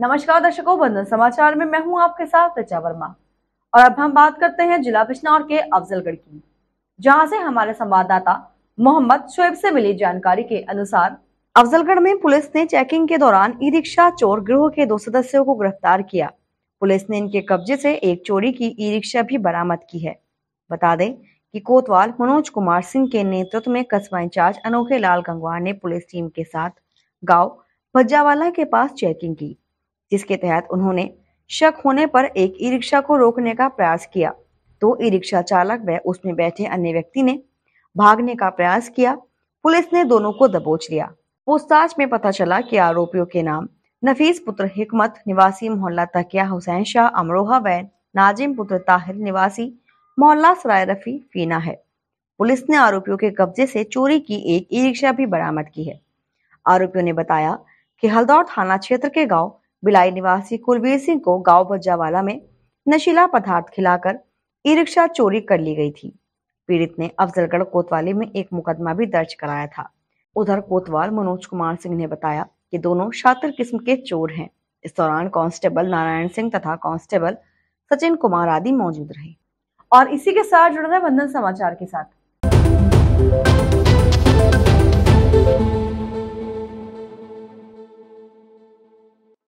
नमस्कार दर्शकों बंधन समाचार में मैं हूं आपके साथ ऋचा वर्मा और अब हम बात करते हैं जिला बिजनौर के अफजलगढ़ की जहां से हमारे संवाददाता मोहम्मद शोएब से मिली जानकारी के अनुसार अफजलगढ़ में पुलिस ने चेकिंग के दौरान ई रिक्शा चोर गिरोह के दो सदस्यों को गिरफ्तार किया पुलिस ने इनके कब्जे से एक चोरी की ई रिक्शा भी बरामद की है बता दें कि कोतवाल मनोज कुमार सिंह के नेतृत्व में कस्बा इंचार्ज अनोखे लाल गंगवार ने पुलिस टीम के साथ गांव भज्जावाला के पास चेकिंग की जिसके तहत उन्होंने शक होने पर एक ई रिक्शा को रोकने का प्रयास किया तो ई रिक्शा चालक व उसमें बैठे अन्य व्यक्ति ने भागने का प्रयास किया पुलिस ने दोनों को दबोच लिया पूछताछ में पता चला कि आरोपियों के नाम नफीस पुत्र हिकमत निवासी मोहल्ला तकिया हुसैन शाह अमरोहा व नाजिम पुत्र ताहिर निवासी मोहल्ला सराय रफी फीना है पुलिस ने आरोपियों के कब्जे से चोरी की एक ई रिक्शा भी बरामद की है आरोपियों ने बताया कि हल्दौर थाना क्षेत्र के गांव बिलाई निवासी कुलवीर सिंह को गांव बज्जावाला में नशीला पदार्थ खिलाकर ई रिक्शा चोरी कर ली गई थी पीड़ित ने अफजलगढ़ कोतवाली में एक मुकदमा भी दर्ज कराया था उधर कोतवाल मनोज कुमार सिंह ने बताया कि दोनों शातिर किस्म के चोर हैं इस दौरान कांस्टेबल नारायण सिंह तथा कांस्टेबल सचिन कुमार आदि मौजूद रहे और इसी के साथ जुड़ रहे बंधन समाचार के साथ